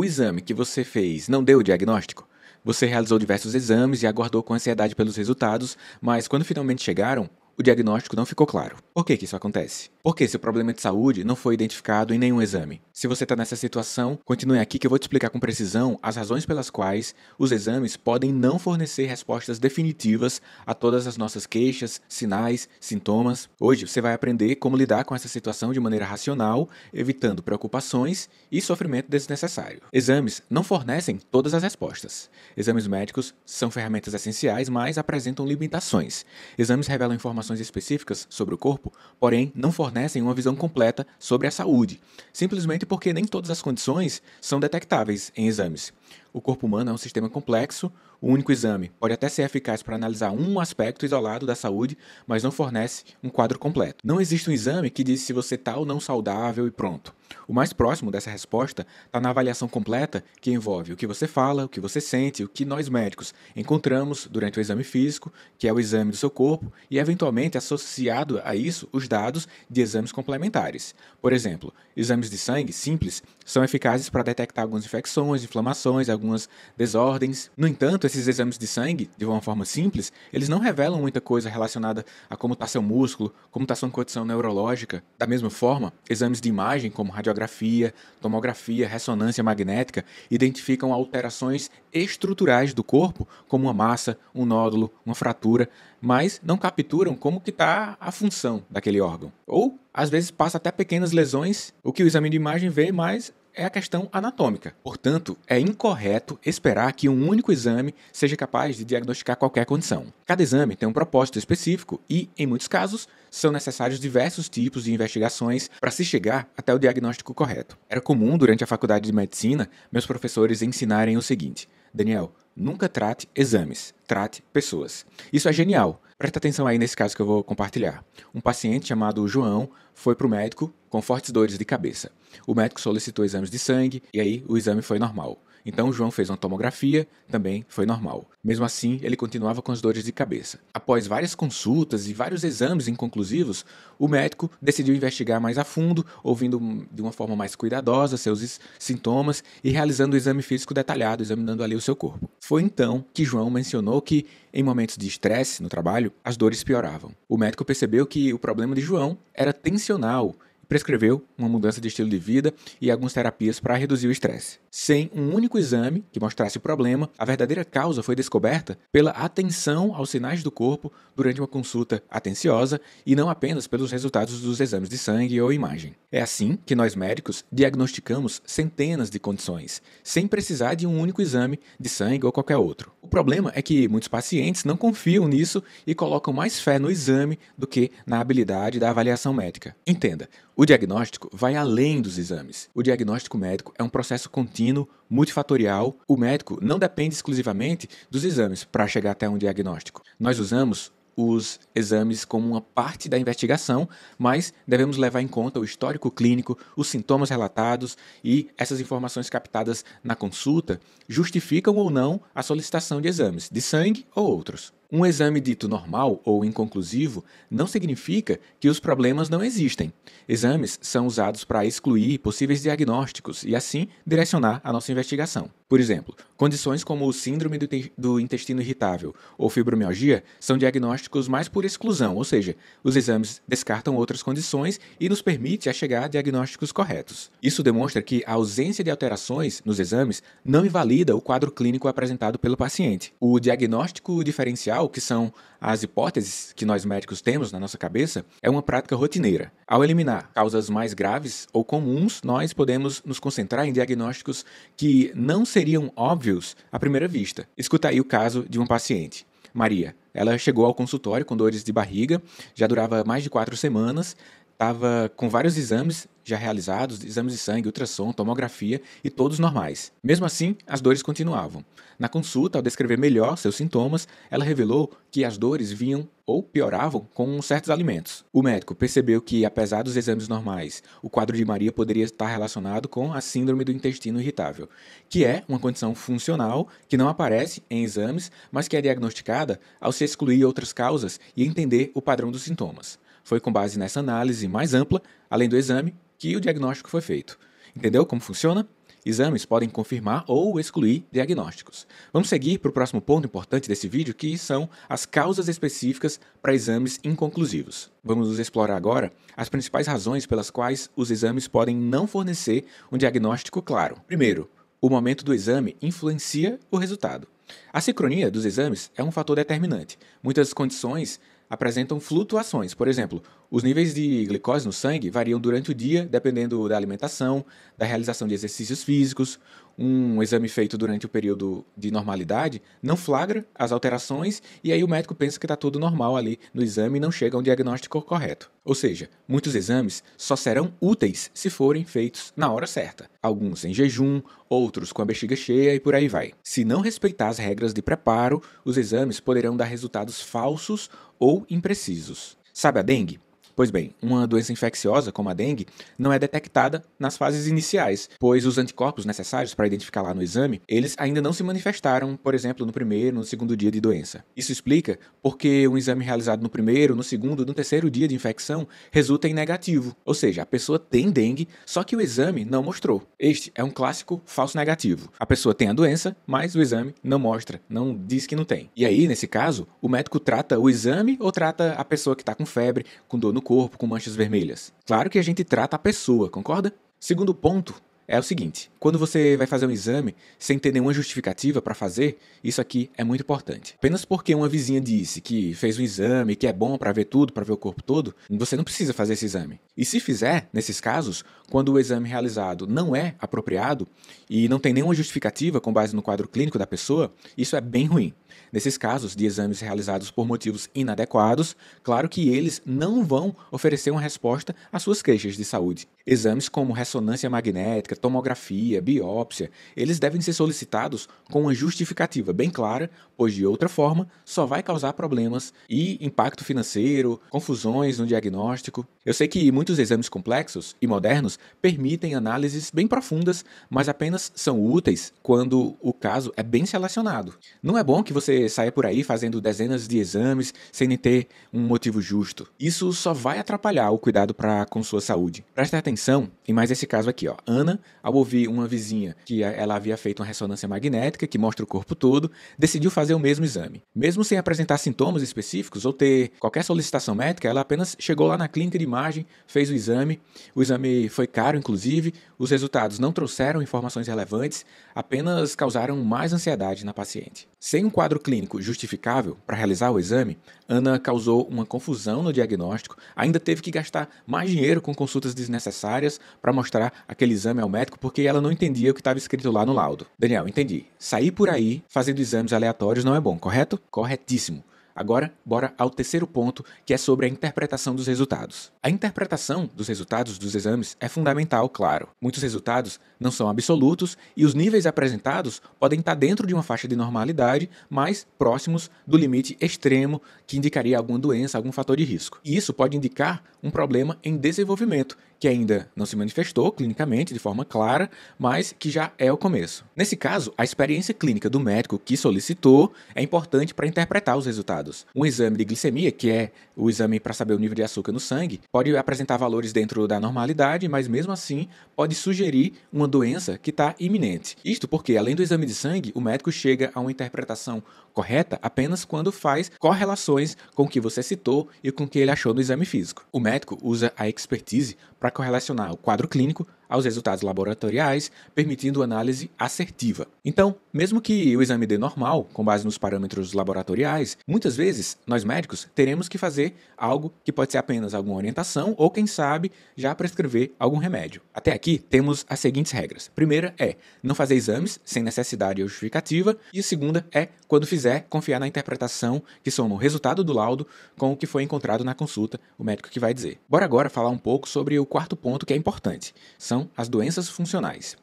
O exame que você fez não deu o diagnóstico? Você realizou diversos exames e aguardou com ansiedade pelos resultados, mas quando finalmente chegaram, o diagnóstico não ficou claro. Por que, que isso acontece? Porque seu problema de saúde não foi identificado em nenhum exame. Se você está nessa situação, continue aqui que eu vou te explicar com precisão as razões pelas quais os exames podem não fornecer respostas definitivas a todas as nossas queixas, sinais, sintomas. Hoje você vai aprender como lidar com essa situação de maneira racional, evitando preocupações e sofrimento desnecessário. Exames não fornecem todas as respostas. Exames médicos são ferramentas essenciais, mas apresentam limitações. Exames revelam informações informações específicas sobre o corpo, porém não fornecem uma visão completa sobre a saúde, simplesmente porque nem todas as condições são detectáveis em exames. O corpo humano é um sistema complexo, o único exame pode até ser eficaz para analisar um aspecto isolado da saúde, mas não fornece um quadro completo. Não existe um exame que diz se você está ou não saudável e pronto. O mais próximo dessa resposta está na avaliação completa, que envolve o que você fala, o que você sente, o que nós médicos encontramos durante o exame físico, que é o exame do seu corpo, e eventualmente associado a isso os dados de exames complementares. Por exemplo, exames de sangue simples são eficazes para detectar algumas infecções, inflamações, algumas desordens. No entanto, esses exames de sangue, de uma forma simples, eles não revelam muita coisa relacionada a como está seu músculo, como está sua condição neurológica. Da mesma forma, exames de imagem, como radiografia, tomografia, ressonância magnética identificam alterações estruturais do corpo, como uma massa, um nódulo, uma fratura, mas não capturam como que está a função daquele órgão. Ou às vezes passa até pequenas lesões, o que o exame de imagem vê, mais é a questão anatômica. Portanto, é incorreto esperar que um único exame seja capaz de diagnosticar qualquer condição. Cada exame tem um propósito específico e, em muitos casos, são necessários diversos tipos de investigações para se chegar até o diagnóstico correto. Era comum, durante a faculdade de medicina, meus professores ensinarem o seguinte: Daniel, Nunca trate exames, trate pessoas. Isso é genial. Presta atenção aí nesse caso que eu vou compartilhar. Um paciente chamado João foi para o médico com fortes dores de cabeça. O médico solicitou exames de sangue e aí o exame foi normal. Então João fez uma tomografia, também foi normal. Mesmo assim, ele continuava com as dores de cabeça. Após várias consultas e vários exames inconclusivos, o médico decidiu investigar mais a fundo, ouvindo de uma forma mais cuidadosa seus sintomas e realizando o exame físico detalhado, examinando ali o seu corpo. Foi então que João mencionou que, em momentos de estresse no trabalho, as dores pioravam. O médico percebeu que o problema de João era tensional prescreveu uma mudança de estilo de vida e algumas terapias para reduzir o estresse. Sem um único exame que mostrasse o problema, a verdadeira causa foi descoberta pela atenção aos sinais do corpo durante uma consulta atenciosa e não apenas pelos resultados dos exames de sangue ou imagem. É assim que nós médicos diagnosticamos centenas de condições, sem precisar de um único exame de sangue ou qualquer outro. O problema é que muitos pacientes não confiam nisso e colocam mais fé no exame do que na habilidade da avaliação médica. Entenda, o diagnóstico vai além dos exames. O diagnóstico médico é um processo contínuo, multifatorial. O médico não depende exclusivamente dos exames para chegar até um diagnóstico. Nós usamos os exames como uma parte da investigação, mas devemos levar em conta o histórico clínico, os sintomas relatados e essas informações captadas na consulta justificam ou não a solicitação de exames de sangue ou outros. Um exame dito normal ou inconclusivo não significa que os problemas não existem. Exames são usados para excluir possíveis diagnósticos e, assim, direcionar a nossa investigação. Por exemplo, condições como o síndrome do intestino irritável ou fibromialgia são diagnósticos mais por exclusão, ou seja, os exames descartam outras condições e nos permite a chegar a diagnósticos corretos. Isso demonstra que a ausência de alterações nos exames não invalida o quadro clínico apresentado pelo paciente. O diagnóstico diferencial geral, que são as hipóteses que nós médicos temos na nossa cabeça, é uma prática rotineira. Ao eliminar causas mais graves ou comuns, nós podemos nos concentrar em diagnósticos que não seriam óbvios à primeira vista. Escuta aí o caso de uma paciente. Maria, ela chegou ao consultório com dores de barriga, já durava mais de quatro semanas estava com vários exames já realizados, exames de sangue, ultrassom, tomografia e todos normais. Mesmo assim, as dores continuavam. Na consulta, ao descrever melhor seus sintomas, ela revelou que as dores vinham ou pioravam com certos alimentos. O médico percebeu que, apesar dos exames normais, o quadro de Maria poderia estar relacionado com a síndrome do intestino irritável, que é uma condição funcional que não aparece em exames, mas que é diagnosticada ao se excluir outras causas e entender o padrão dos sintomas. Foi com base nessa análise mais ampla, além do exame, que o diagnóstico foi feito. Entendeu como funciona? Exames podem confirmar ou excluir diagnósticos. Vamos seguir para o próximo ponto importante desse vídeo, que são as causas específicas para exames inconclusivos. Vamos explorar agora as principais razões pelas quais os exames podem não fornecer um diagnóstico claro. Primeiro, o momento do exame influencia o resultado. A sincronia dos exames é um fator determinante. Muitas condições apresentam flutuações. Por exemplo, os níveis de glicose no sangue variam durante o dia, dependendo da alimentação, da realização de exercícios físicos, um exame feito durante o período de normalidade não flagra as alterações e aí o médico pensa que está tudo normal ali no exame e não chega a um diagnóstico correto. Ou seja, muitos exames só serão úteis se forem feitos na hora certa. Alguns em jejum, outros com a bexiga cheia e por aí vai. Se não respeitar as regras de preparo, os exames poderão dar resultados falsos ou imprecisos. Sabe a dengue? Pois bem, uma doença infecciosa, como a dengue, não é detectada nas fases iniciais, pois os anticorpos necessários para identificar lá no exame, eles ainda não se manifestaram, por exemplo, no primeiro no segundo dia de doença. Isso explica porque um exame realizado no primeiro, no segundo, no terceiro dia de infecção resulta em negativo, ou seja, a pessoa tem dengue, só que o exame não mostrou. Este é um clássico falso negativo. A pessoa tem a doença, mas o exame não mostra, não diz que não tem. E aí, nesse caso, o médico trata o exame ou trata a pessoa que está com febre, com dor no corpo com manchas vermelhas. Claro que a gente trata a pessoa, concorda? Segundo ponto é o seguinte: quando você vai fazer um exame sem ter nenhuma justificativa para fazer, isso aqui é muito importante. Apenas porque uma vizinha disse que fez um exame que é bom para ver tudo, para ver o corpo todo, você não precisa fazer esse exame. E se fizer, nesses casos, quando o exame realizado não é apropriado e não tem nenhuma justificativa com base no quadro clínico da pessoa, isso é bem ruim. Nesses casos de exames realizados por motivos inadequados, claro que eles não vão oferecer uma resposta às suas queixas de saúde. Exames como ressonância magnética, tomografia, biópsia, eles devem ser solicitados com uma justificativa bem clara, pois de outra forma só vai causar problemas e impacto financeiro, confusões no diagnóstico. Eu sei que muitos exames complexos e modernos permitem análises bem profundas, mas apenas são úteis quando o caso é bem selecionado. Não é bom que você saia por aí fazendo dezenas de exames sem ter um motivo justo. Isso só vai atrapalhar o cuidado para com sua saúde. Preste atenção atenção, e mais esse caso aqui, ó. Ana, ao ouvir uma vizinha que ela havia feito uma ressonância magnética, que mostra o corpo todo, decidiu fazer o mesmo exame. Mesmo sem apresentar sintomas específicos ou ter qualquer solicitação médica, ela apenas chegou lá na clínica de imagem, fez o exame. O exame foi caro, inclusive, os resultados não trouxeram informações relevantes, apenas causaram mais ansiedade na paciente. Sem um quadro clínico justificável para realizar o exame, Ana causou uma confusão no diagnóstico, ainda teve que gastar mais dinheiro com consultas desnecessárias necessárias para mostrar aquele exame ao médico porque ela não entendia o que estava escrito lá no laudo. Daniel, entendi. Sair por aí fazendo exames aleatórios não é bom, correto? Corretíssimo. Agora, bora ao terceiro ponto, que é sobre a interpretação dos resultados. A interpretação dos resultados dos exames é fundamental, claro. Muitos resultados não são absolutos e os níveis apresentados podem estar tá dentro de uma faixa de normalidade, mas próximos do limite extremo que indicaria alguma doença, algum fator de risco. E isso pode indicar um problema em desenvolvimento, que ainda não se manifestou clinicamente de forma clara, mas que já é o começo. Nesse caso, a experiência clínica do médico que solicitou é importante para interpretar os resultados. Um exame de glicemia, que é o exame para saber o nível de açúcar no sangue, pode apresentar valores dentro da normalidade, mas mesmo assim pode sugerir uma doença que está iminente. Isto porque, além do exame de sangue, o médico chega a uma interpretação correta apenas quando faz correlações com o que você citou e com o que ele achou no exame físico. O médico usa a expertise para correlacionar o quadro clínico aos resultados laboratoriais, permitindo análise assertiva. Então, mesmo que o exame dê normal, com base nos parâmetros laboratoriais, muitas vezes nós médicos teremos que fazer algo que pode ser apenas alguma orientação ou, quem sabe, já prescrever algum remédio. Até aqui temos as seguintes regras. Primeira é não fazer exames sem necessidade ou justificativa, e a segunda é, quando fizer, confiar na interpretação que soma o resultado do laudo com o que foi encontrado na consulta, o médico que vai dizer. Bora agora falar um pouco sobre o quarto ponto que é importante. São são as doenças funcionais.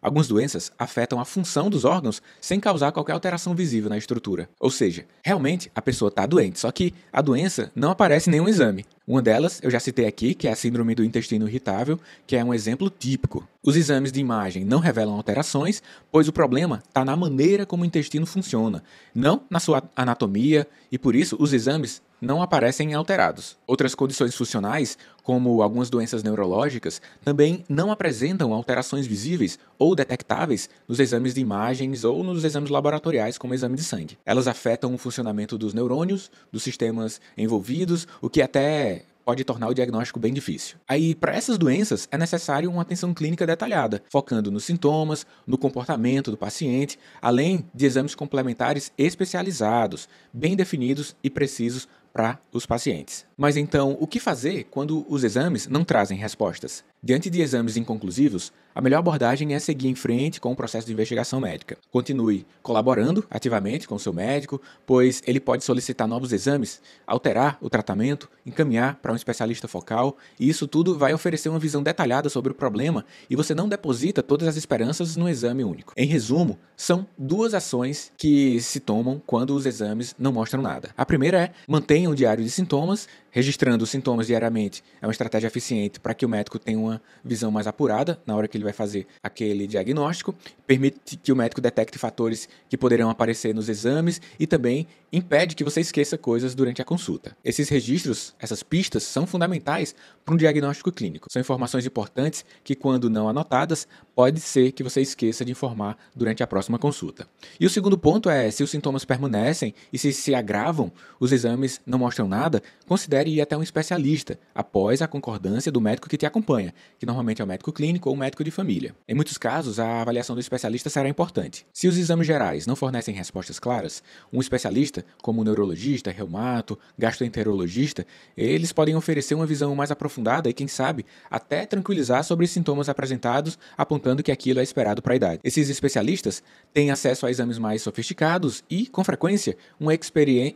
Algumas doenças afetam a função dos órgãos sem causar qualquer alteração visível na estrutura. Ou seja, realmente a pessoa está doente, só que a doença não aparece em nenhum exame. Uma delas eu já citei aqui, que é a síndrome do intestino irritável, que é um exemplo típico. Os exames de imagem não revelam alterações, pois o problema está na maneira como o intestino funciona, não na sua anatomia, e por isso os exames não aparecem alterados. Outras condições funcionais, como algumas doenças neurológicas, também não apresentam alterações visíveis ou detectáveis nos exames de imagens ou nos exames laboratoriais, como exame de sangue. Elas afetam o funcionamento dos neurônios, dos sistemas envolvidos, o que até pode tornar o diagnóstico bem difícil. Aí, para essas doenças, é necessário uma atenção clínica detalhada, focando nos sintomas, no comportamento do paciente, além de exames complementares especializados, bem definidos e precisos para os pacientes. Mas então, o que fazer quando os exames não trazem respostas? Diante de exames inconclusivos, a melhor abordagem é seguir em frente com o processo de investigação médica. Continue colaborando ativamente com o seu médico, pois ele pode solicitar novos exames, alterar o tratamento, encaminhar para um especialista focal, e isso tudo vai oferecer uma visão detalhada sobre o problema e você não deposita todas as esperanças num exame único. Em resumo, são duas ações que se tomam quando os exames não mostram nada. A primeira é mantenha um diário de sintomas, registrando os sintomas diariamente é uma estratégia eficiente para que o médico tenha uma visão mais apurada na hora que ele vai fazer aquele diagnóstico, permite que o médico detecte fatores que poderão aparecer nos exames e também impede que você esqueça coisas durante a consulta. Esses registros, essas pistas, são fundamentais para um diagnóstico clínico. São informações importantes que, quando não anotadas, pode ser que você esqueça de informar durante a próxima consulta. E o segundo ponto é: se os sintomas permanecem e se se agravam, os exames não mostram nada, considere ir até um especialista após a concordância do médico que te acompanha, que normalmente é o médico clínico ou o médico de de família. Em muitos casos, a avaliação do especialista será importante. Se os exames gerais não fornecem respostas claras, um especialista, como um neurologista, reumato, gastroenterologista, eles podem oferecer uma visão mais aprofundada e, quem sabe, até tranquilizar sobre sintomas apresentados, apontando que aquilo é esperado para a idade. Esses especialistas têm acesso a exames mais sofisticados e, com frequência, uma, uma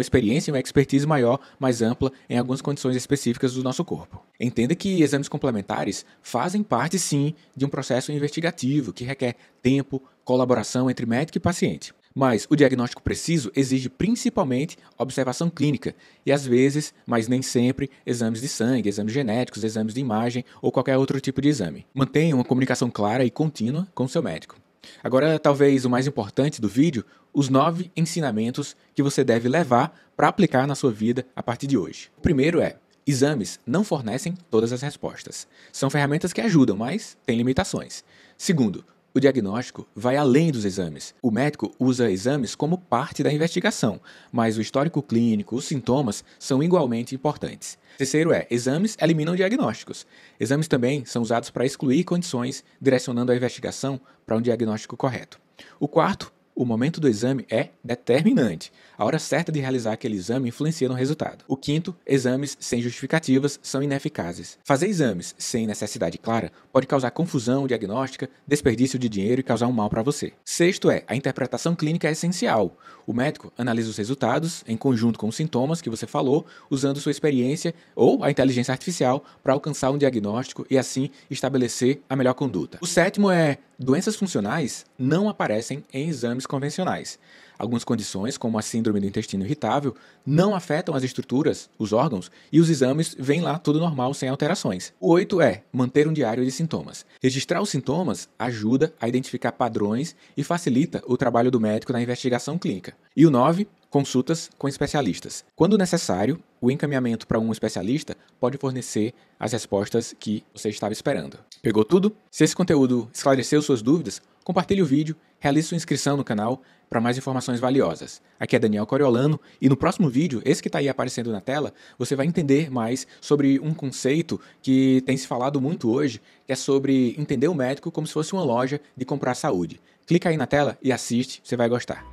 experiência e uma expertise maior, mais ampla, em algumas condições específicas do nosso corpo. Entenda que exames complementares fazem parte, sim, de um processo investigativo que requer tempo, colaboração entre médico e paciente. Mas o diagnóstico preciso exige principalmente observação clínica e, às vezes, mas nem sempre, exames de sangue, exames genéticos, exames de imagem ou qualquer outro tipo de exame. Mantenha uma comunicação clara e contínua com seu médico. Agora, talvez o mais importante do vídeo, os nove ensinamentos que você deve levar para aplicar na sua vida a partir de hoje. O primeiro é: Exames não fornecem todas as respostas. São ferramentas que ajudam, mas têm limitações. Segundo, o diagnóstico vai além dos exames. O médico usa exames como parte da investigação, mas o histórico clínico, os sintomas são igualmente importantes. Terceiro é, exames eliminam diagnósticos. Exames também são usados para excluir condições, direcionando a investigação para um diagnóstico correto. O quarto o momento do exame é determinante. A hora certa de realizar aquele exame influencia no resultado. O quinto, exames sem justificativas são ineficazes. Fazer exames sem necessidade clara pode causar confusão diagnóstica, desperdício de dinheiro e causar um mal para você. Sexto é, a interpretação clínica é essencial. O médico analisa os resultados em conjunto com os sintomas que você falou, usando sua experiência ou a inteligência artificial para alcançar um diagnóstico e assim estabelecer a melhor conduta. O sétimo é Doenças funcionais não aparecem em exames convencionais. Algumas condições, como a síndrome do intestino irritável, não afetam as estruturas, os órgãos, e os exames vêm lá tudo normal, sem alterações. O 8 é manter um diário de sintomas. Registrar os sintomas ajuda a identificar padrões e facilita o trabalho do médico na investigação clínica. E o 9 consultas com especialistas. Quando necessário, o encaminhamento para um especialista pode fornecer as respostas que você estava esperando. Pegou tudo? Se esse conteúdo esclareceu suas dúvidas, compartilhe o vídeo, realize sua inscrição no canal para mais informações valiosas. Aqui é Daniel Coriolano e no próximo vídeo, esse que está aí aparecendo na tela, você vai entender mais sobre um conceito que tem se falado muito hoje, que é sobre entender o médico como se fosse uma loja de comprar saúde. Clica aí na tela e assiste, você vai gostar.